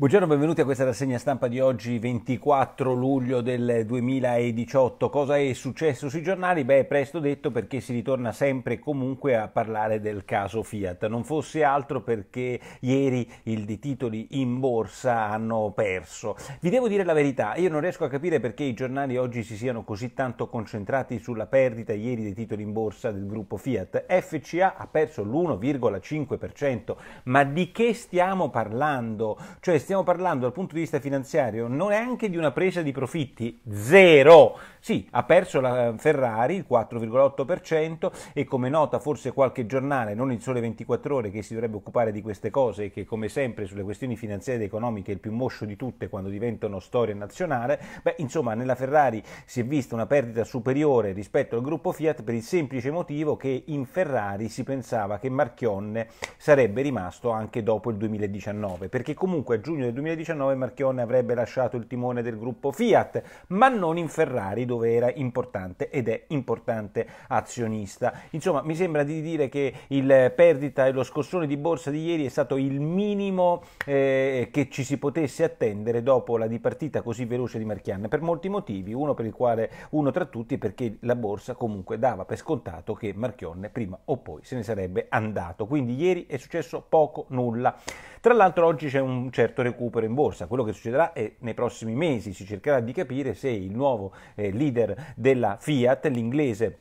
Buongiorno, benvenuti a questa rassegna stampa di oggi 24 luglio del 2018. Cosa è successo sui giornali? Beh, presto detto perché si ritorna sempre e comunque a parlare del caso Fiat. Non fosse altro perché ieri i titoli in borsa hanno perso. Vi devo dire la verità, io non riesco a capire perché i giornali oggi si siano così tanto concentrati sulla perdita ieri dei titoli in borsa del gruppo Fiat. FCA ha perso l'1,5%, ma di che stiamo parlando? Cioè, stiamo parlando dal punto di vista finanziario non è anche di una presa di profitti zero. Sì, ha perso la eh, Ferrari il 4,8% e come nota forse qualche giornale, non il Sole 24 Ore che si dovrebbe occupare di queste cose e che come sempre sulle questioni finanziarie ed economiche è il più moscio di tutte quando diventano storia nazionale, beh insomma nella Ferrari si è vista una perdita superiore rispetto al gruppo Fiat per il semplice motivo che in Ferrari si pensava che Marchionne sarebbe rimasto anche dopo il 2019, perché comunque aggiunge giugno del 2019 Marchionne avrebbe lasciato il timone del gruppo Fiat, ma non in Ferrari dove era importante ed è importante azionista. Insomma, mi sembra di dire che il perdita e lo scossone di borsa di ieri è stato il minimo eh, che ci si potesse attendere dopo la dipartita così veloce di Marchionne per molti motivi, uno per il quale uno tra tutti perché la borsa comunque dava per scontato che Marchionne prima o poi se ne sarebbe andato. Quindi ieri è successo poco nulla. Tra l'altro oggi c'è un certo recupero in borsa, quello che succederà è nei prossimi mesi si cercherà di capire se il nuovo eh, leader della Fiat, l'inglese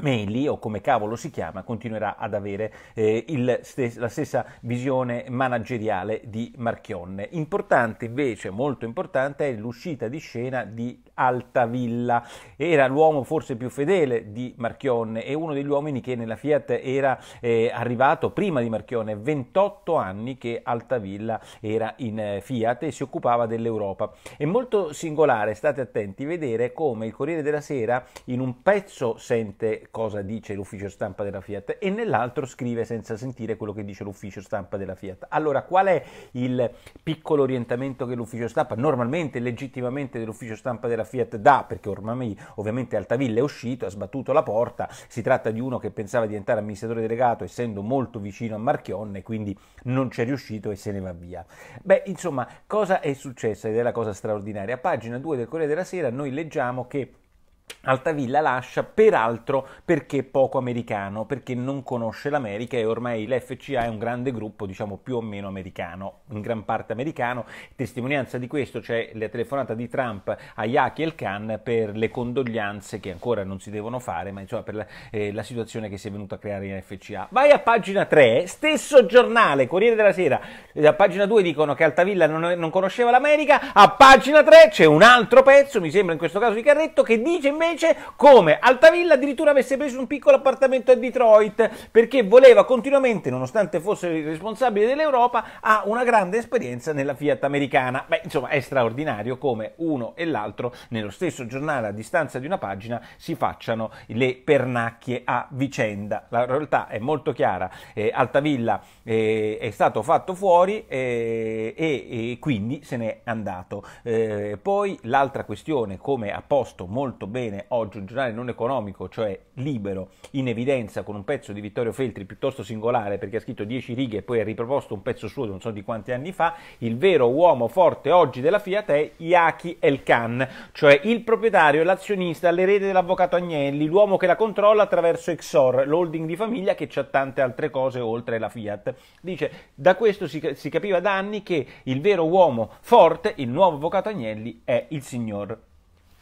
Meli o come cavolo si chiama continuerà ad avere eh, il, la stessa visione manageriale di Marchionne. Importante invece, molto importante, è l'uscita di scena di Altavilla. Era l'uomo forse più fedele di Marchionne e uno degli uomini che nella Fiat era eh, arrivato prima di Marchionne, 28 anni che Altavilla era in eh, Fiat e si occupava dell'Europa. È molto singolare, state attenti, vedere come il Corriere della Sera in un pezzo sente cosa dice l'ufficio stampa della Fiat e nell'altro scrive senza sentire quello che dice l'ufficio stampa della Fiat. Allora, qual è il piccolo orientamento che l'ufficio stampa, normalmente legittimamente dell'ufficio stampa della Fiat dà, perché ormai ovviamente Altavilla è uscito, ha sbattuto la porta, si tratta di uno che pensava di diventare amministratore delegato essendo molto vicino a Marchionne, quindi non c'è riuscito e se ne va via. Beh, insomma, cosa è successo ed è la cosa straordinaria? A pagina 2 del Corriere della Sera noi leggiamo che Altavilla lascia peraltro perché poco americano, perché non conosce l'America e ormai l'FCA è un grande gruppo, diciamo più o meno americano, in gran parte americano. Testimonianza di questo c'è la telefonata di Trump a Yaki El Khan per le condoglianze che ancora non si devono fare, ma insomma per la, eh, la situazione che si è venuta a creare in FCA. Vai a pagina 3, stesso giornale, Corriere della Sera, eh, a pagina 2 dicono che Altavilla non, non conosceva l'America, a pagina 3 c'è un altro pezzo, mi sembra in questo caso di Carretto, che dice invece invece come Altavilla addirittura avesse preso un piccolo appartamento a Detroit perché voleva continuamente, nonostante fosse il responsabile dell'Europa, ha una grande esperienza nella Fiat americana. Beh, insomma, è straordinario come uno e l'altro nello stesso giornale a distanza di una pagina si facciano le pernacchie a vicenda. La realtà è molto chiara, eh, Altavilla eh, è stato fatto fuori eh, e, e, quindi se n'è andato. Eh, poi l'altra questione, come ha posto molto bene bene oggi un giornale non economico, cioè libero, in evidenza con un pezzo di Vittorio Feltri piuttosto singolare perché ha scritto 10 righe e poi ha riproposto un pezzo suo non so di quanti anni fa, il vero uomo forte oggi della Fiat è Iaki Elkan, cioè il proprietario, l'azionista, l'erede dell'avvocato Agnelli, l'uomo che la controlla attraverso Exor, l'holding di famiglia che ha tante altre cose oltre la Fiat. Dice, da questo si, si capiva da anni che il vero uomo forte, il nuovo avvocato Agnelli, è il signor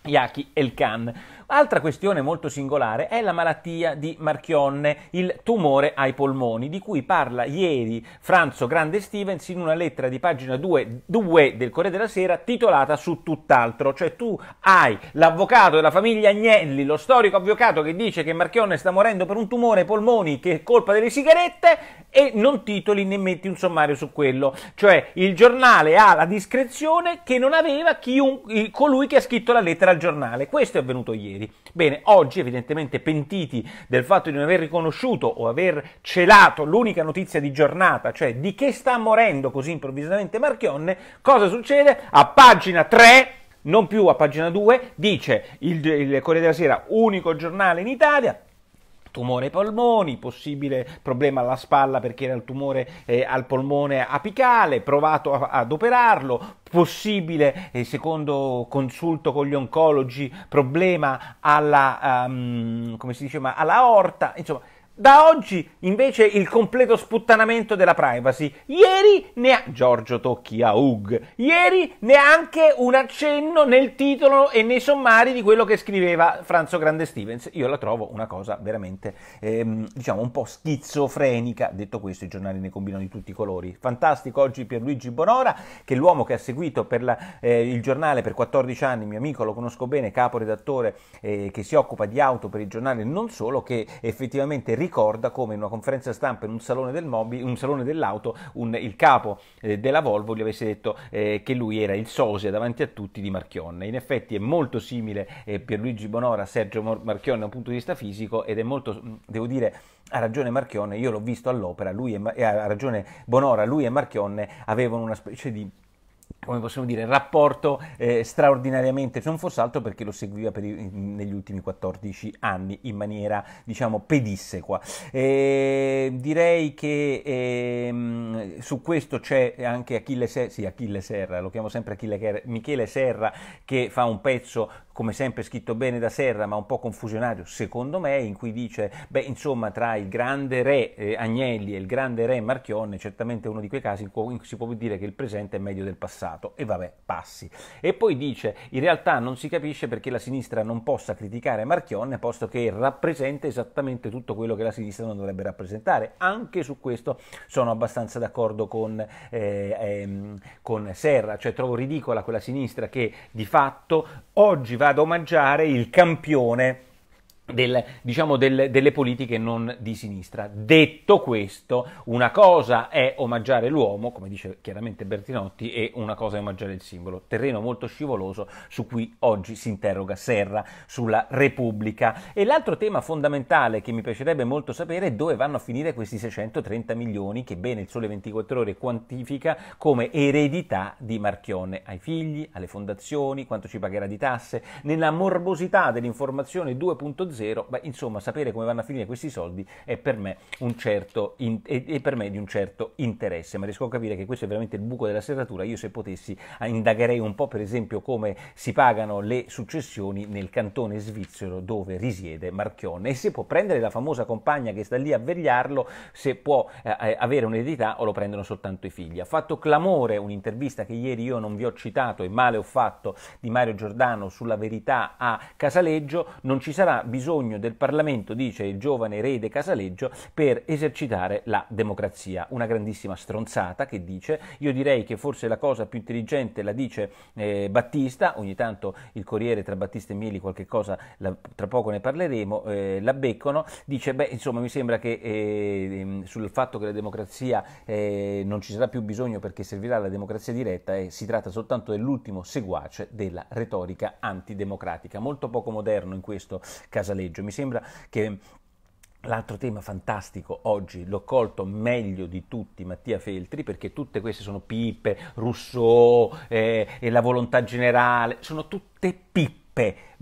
Yaki Elkan. Altra questione molto singolare è la malattia di Marchionne, il tumore ai polmoni, di cui parla ieri Franzo Grande Stevens in una lettera di pagina 2, 2 del Corriere della Sera titolata su tutt'altro, cioè tu hai l'avvocato della famiglia Agnelli, lo storico avvocato che dice che Marchionne sta morendo per un tumore ai polmoni che è colpa delle sigarette e non titoli né metti un sommario su quello, cioè il giornale ha la discrezione che non aveva chiun- colui che ha scritto la lettera al giornale. Questo è avvenuto ieri neri. Bene, oggi evidentemente pentiti del fatto di non aver riconosciuto o aver celato l'unica notizia di giornata, cioè di che sta morendo così improvvisamente Marchionne, cosa succede? A pagina 3 non più a pagina 2, dice il, il Corriere della Sera, unico giornale in Italia, tumore ai polmoni, possibile problema alla spalla perché era il tumore eh, al polmone apicale, provato a, ad operarlo, possibile, eh, secondo consulto con gli oncologi, problema alla, um, come si dice, alla orta, insomma da oggi invece il completo sputtanamento della privacy. Ieri neanche Giorgio Tocchi a Hug. Ieri neanche un accenno nel titolo e nei sommari di quello che scriveva Franzo Grande Stevens. Io la trovo una cosa veramente, ehm, diciamo, un po' schizofrenica. Detto questo, i giornali ne combinano di tutti i colori. Fantastico oggi Pierluigi Bonora, che è l'uomo che ha seguito per la, eh, il giornale per 14 anni, mio amico, lo conosco bene, caporedattore eh, che si occupa di auto per il giornale non solo, che effettivamente ricorda ricorda come in una conferenza stampa in un salone, del mobi, un salone dell'auto un, il capo eh, della Volvo gli avesse detto eh, che lui era il sosia davanti a tutti di Marchionne. In effetti è molto simile eh, Pierluigi Bonora a Sergio Marchionne da un punto di vista fisico ed è molto, mm, devo dire, ha ragione Marchionne, io l'ho visto all'opera, lui e, ha ragione Bonora, lui e Marchionne avevano una specie di come possiamo dire, rapporto eh, straordinariamente, non fosse altro perché lo seguiva per i, negli ultimi 14 anni in maniera, diciamo, pedissequa. E direi che eh, su questo c'è anche Achille, Se- sì, Achille Serra, lo chiamo sempre Achille Michele Serra, che fa un pezzo come sempre scritto bene da Serra, ma un po' confusionario, secondo me, in cui dice, beh, insomma, tra il grande re eh, Agnelli e il grande re Marchionne, certamente uno di quei casi in cui si può dire che il presente è meglio del passato passato e vabbè, passi. E poi dice, in realtà non si capisce perché la sinistra non possa criticare Marchionne, posto che rappresenta esattamente tutto quello che la sinistra non dovrebbe rappresentare. Anche su questo sono abbastanza d'accordo con, eh, ehm, con Serra, cioè trovo ridicola quella sinistra che di fatto oggi va ad omaggiare il campione del, diciamo del, delle politiche non di sinistra. Detto questo, una cosa è omaggiare l'uomo, come dice chiaramente Bertinotti, e una cosa è omaggiare il simbolo. Terreno molto scivoloso su cui oggi si interroga Serra sulla Repubblica. E l'altro tema fondamentale che mi piacerebbe molto sapere è dove vanno a finire questi 630 milioni che bene il Sole 24 Ore quantifica come eredità di Marchionne ai figli, alle fondazioni, quanto ci pagherà di tasse. Nella morbosità dell'informazione 2.0 zero. Beh, insomma, sapere come vanno a finire questi soldi è per me, un certo in- è per me di un certo interesse, ma riesco a capire che questo è veramente il buco della serratura. Io se potessi ah, indagherei un po' per esempio come si pagano le successioni nel cantone svizzero dove risiede Marchionne e se può prendere la famosa compagna che sta lì a vegliarlo, se può eh, eh, avere un'eredità o lo prendono soltanto i figli. Ha fatto clamore un'intervista che ieri io non vi ho citato e male ho fatto di Mario Giordano sulla verità a Casaleggio, non ci sarà bisogno bisogno del Parlamento, dice il giovane re De Casaleggio, per esercitare la democrazia. Una grandissima stronzata che dice, io direi che forse la cosa più intelligente la dice eh, Battista, ogni tanto il Corriere tra Battista e Mieli qualche cosa, la, tra poco ne parleremo, eh, la beccono, dice, beh insomma mi sembra che eh, ehm, sul fatto che la democrazia eh, non ci sarà più bisogno perché servirà la democrazia diretta e eh, si tratta soltanto dell'ultimo seguace della retorica antidemocratica. Molto poco moderno in questo caso Casaleggio. Mi sembra che L'altro tema fantastico oggi l'ho colto meglio di tutti Mattia Feltri perché tutte queste sono pippe, Rousseau eh, e la volontà generale, sono tutte pippe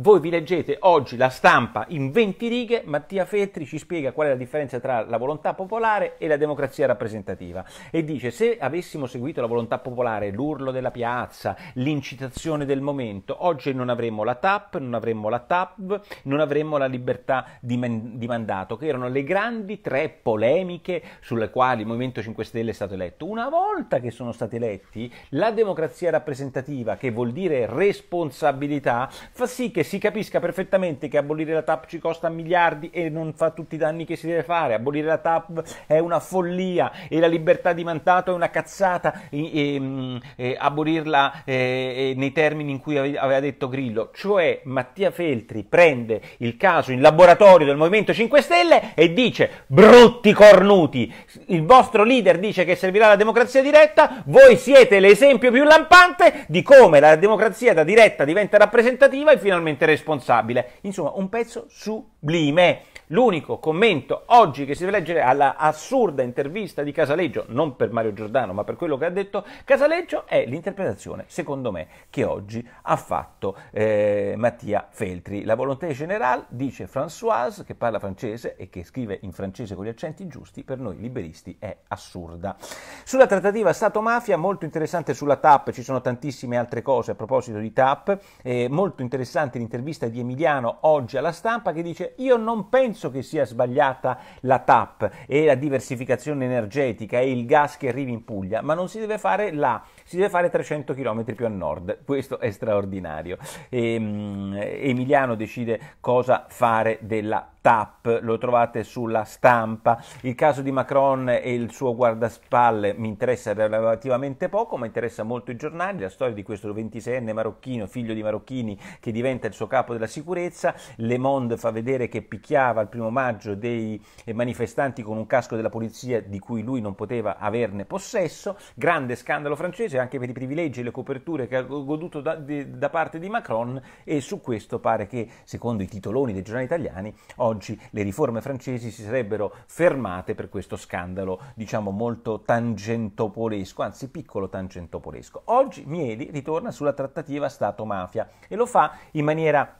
voi vi leggete oggi la stampa in 20 righe, Mattia Feltri ci spiega qual è la differenza tra la volontà popolare e la democrazia rappresentativa e dice se avessimo seguito la volontà popolare, l'urlo della piazza, l'incitazione del momento, oggi non avremmo la TAP, non avremmo la TAP, non avremmo la libertà di, man- di mandato, che erano le grandi tre polemiche sulle quali il Movimento 5 Stelle è stato eletto. Una volta che sono stati eletti, la democrazia rappresentativa, che vuol dire responsabilità, fa sì che si capisca perfettamente che abolire la TAP ci costa miliardi e non fa tutti i danni che si deve fare. Abolire la TAP è una follia e la libertà di mandato è una cazzata. E, e, mm, e abolirla e, eh, eh, nei termini in cui aveva detto Grillo, cioè Mattia Feltri prende il caso in laboratorio del Movimento 5 Stelle e dice: Brutti cornuti, il vostro leader dice che servirà la democrazia diretta, voi siete l'esempio più lampante di come la democrazia da diretta diventa rappresentativa e finalmente responsabile. Insomma, un pezzo sublime. L'unico commento oggi che si deve leggere alla assurda intervista di Casaleggio, non per Mario Giordano, ma per quello che ha detto Casaleggio, è l'interpretazione, secondo me, che oggi ha fatto eh, Mattia Feltri. La volonté generale, dice Françoise, che parla francese e che scrive in francese con gli accenti giusti, per noi liberisti è assurda. Sulla trattativa Stato-mafia, molto interessante sulla TAP, ci sono tantissime altre cose a proposito di TAP, eh, molto interessante l'intervista di Emiliano oggi alla stampa che dice io non penso penso che sia sbagliata la TAP e la diversificazione energetica e il gas che arrivi in Puglia, ma non si deve fare là, si deve fare 300 km più a nord. Questo è straordinario. E, um, Emiliano decide cosa fare della TAP, lo trovate sulla stampa. Il caso di Macron e il suo guardaspalle mi interessa relativamente poco, ma interessa molto i giornali, la storia di questo 26enne marocchino, figlio di marocchini, che diventa il suo capo della sicurezza. Le Monde fa vedere che picchiava al primo maggio dei eh, manifestanti con un casco della polizia di cui lui non poteva averne possesso, grande scandalo francese anche per i privilegi e le coperture che ha goduto da, di, da parte di Macron e su questo pare che, secondo i titoloni dei giornali italiani, oggi le riforme francesi si sarebbero fermate per questo scandalo, diciamo molto tangentopolesco, anzi piccolo tangentopolesco. Oggi Mieli ritorna sulla trattativa Stato-mafia e lo fa in maniera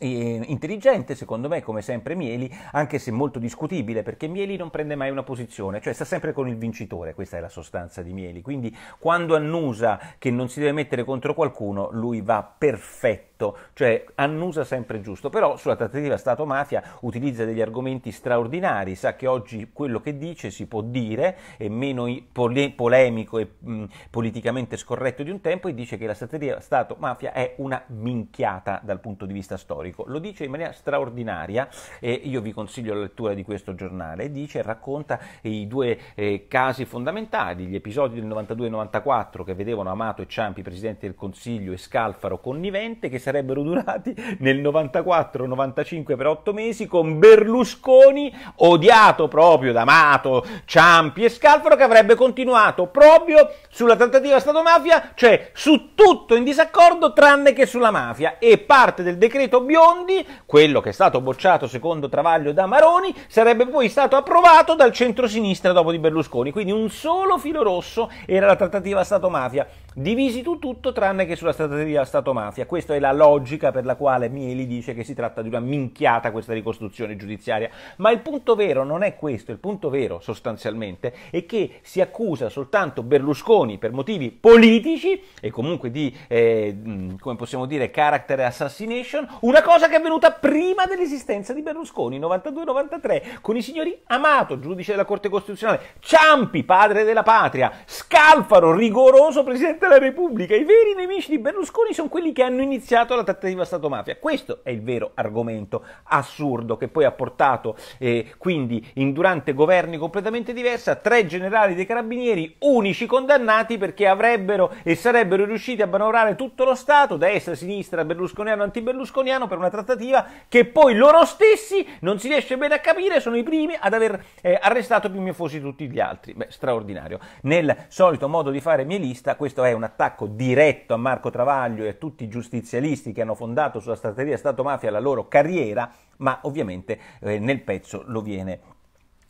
intelligente, secondo me, come sempre Mieli, anche se molto discutibile, perché Mieli non prende mai una posizione, cioè sta sempre con il vincitore, questa è la sostanza di Mieli. Quindi quando annusa che non si deve mettere contro qualcuno, lui va perfetto netto, cioè annusa sempre giusto, però sulla trattativa Stato-mafia utilizza degli argomenti straordinari, sa che oggi quello che dice si può dire, è meno pole- polemico e mh, politicamente scorretto di un tempo e dice che la trattativa Stato-mafia è una minchiata dal punto di vista storico. Lo dice in maniera straordinaria e io vi consiglio la lettura di questo giornale. Dice e racconta i due eh, casi fondamentali, gli episodi del 92-94 che vedevano Amato e Ciampi presidenti del Consiglio e Scalfaro connivente che sarebbe sarebbero durati nel 94-95 per 8 mesi con Berlusconi odiato proprio da Amato, Ciampi e Scalfaro che avrebbe continuato proprio sulla trattativa Stato-mafia, cioè su tutto in disaccordo tranne che sulla mafia e parte del decreto Biondi, quello che è stato bocciato secondo Travaglio da Maroni, sarebbe poi stato approvato dal centro-sinistra dopo di Berlusconi, quindi un solo filo rosso era la trattativa Stato-mafia divisi tu tutto tranne che sulla strategia Stato-mafia. Questa è la logica per la quale Mieli dice che si tratta di una minchiata questa ricostruzione giudiziaria. Ma il punto vero non è questo, il punto vero sostanzialmente è che si accusa soltanto Berlusconi per motivi politici e comunque di, eh, come possiamo dire, character assassination, una cosa che è avvenuta prima dell'esistenza di Berlusconi, 92-93, con i signori Amato, giudice della Corte Costituzionale, Ciampi, padre della patria, Scalfaro, rigoroso presidente Presidente della Repubblica, i veri nemici di Berlusconi sono quelli che hanno iniziato la trattativa Stato-mafia. Questo è il vero argomento assurdo che poi ha portato eh, quindi in, durante governi completamente diversi a tre generali dei carabinieri unici condannati perché avrebbero e sarebbero riusciti a manovrare tutto lo Stato, destra, sinistra, berlusconiano, anti-berlusconiano, per una trattativa che poi loro stessi, non si riesce bene a capire, sono i primi ad aver eh, arrestato più miofosi tutti gli altri. Beh, straordinario. Nel solito modo di fare lista, questo è un attacco diretto a Marco Travaglio e a tutti i giustizialisti che hanno fondato sulla strategia Stato-mafia la loro carriera, ma ovviamente eh, nel pezzo lo viene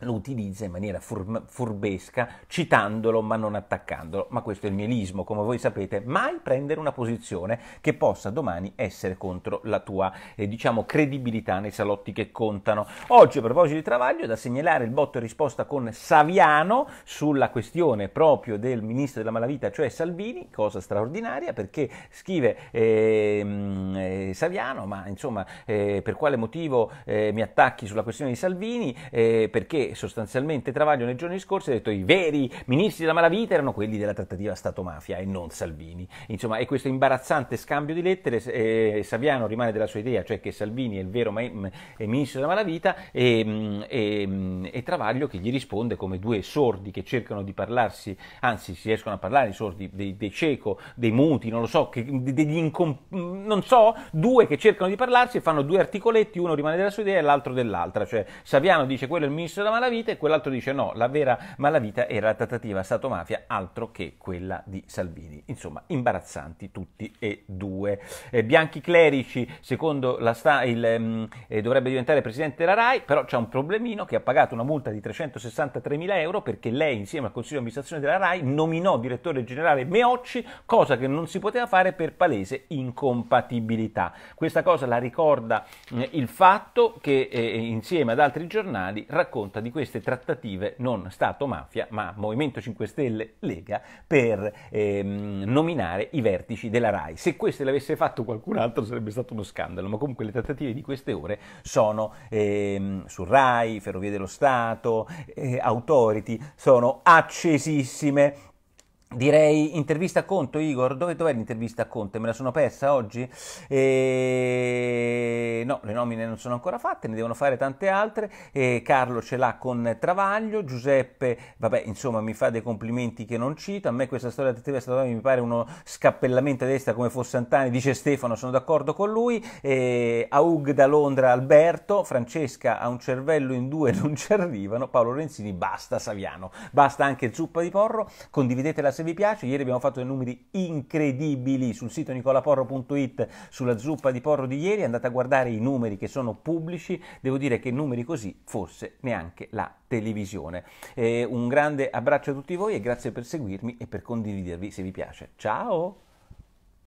lo utilizza in maniera furbesca, citandolo ma non attaccandolo. Ma questo è il mielismo, come voi sapete, mai prendere una posizione che possa domani essere contro la tua, eh, diciamo, credibilità nei salotti che contano. Oggi, a proposito di Travaglio, è da segnalare il botto e risposta con Saviano sulla questione proprio del ministro della malavita, cioè Salvini, cosa straordinaria, perché scrive eh, eh, Saviano, ma insomma, eh, per quale motivo eh, mi attacchi sulla questione di Salvini? Eh, perché sostanzialmente Travaglio nei giorni scorsi ha detto i veri ministri della malavita erano quelli della trattativa Stato-mafia e non Salvini. Insomma, è questo imbarazzante scambio di lettere, eh, Saviano rimane della sua idea, cioè che Salvini è il vero ma- è mm, ministro della malavita e, mm, e, mm, e, Travaglio che gli risponde come due sordi che cercano di parlarsi, anzi si riescono a parlare, i sordi dei, dei cieco, dei muti, non lo so, che, degli incom- non so, due che cercano di parlarsi e fanno due articoletti, uno rimane della sua idea e l'altro dell'altra, cioè Saviano dice quello è il ministro della malavita, malavita e quell'altro dice no, la vera malavita era la trattativa Stato-mafia, altro che quella di Salvini. Insomma, imbarazzanti tutti e due. Eh, Bianchi Clerici, secondo la sta, il, mm, eh, dovrebbe diventare presidente della RAI, però c'è un problemino che ha pagato una multa di 363 mila euro perché lei insieme al Consiglio di amministrazione della RAI nominò direttore generale Meocci, cosa che non si poteva fare per palese incompatibilità. Questa cosa la ricorda eh, il fatto che eh, insieme ad altri giornali racconta di di queste trattative non Stato-mafia, ma Movimento 5 Stelle-Lega per ehm, nominare i vertici della RAI. Se queste le avesse fatto qualcun altro sarebbe stato uno scandalo, ma comunque le trattative di queste ore sono ehm, su RAI, Ferrovie dello Stato, eh, Authority, sono accesissime Direi intervista a Conto, Igor, dove dov'è l'intervista a Conte? Me la sono persa oggi? E... No, le nomine non sono ancora fatte, ne devono fare tante altre. E Carlo ce l'ha con Travaglio, Giuseppe, vabbè, insomma, mi fa dei complimenti che non cito. A me questa storia di TV mi pare uno scappellamento a destra come fosse Antani, dice Stefano, sono d'accordo con lui. E... Aug da Londra, Alberto, Francesca ha un cervello in due, non ci arrivano. Paolo Renzini, basta Saviano, basta anche il zuppa di porro, condividete la serie vi piace. Ieri abbiamo fatto dei numeri incredibili sul sito nicolaporro.it sulla zuppa di porro di ieri. Andate a guardare i numeri che sono pubblici. Devo dire che numeri così forse neanche la televisione. Eh, un grande abbraccio a tutti voi e grazie per seguirmi e per condividervi se vi piace. Ciao!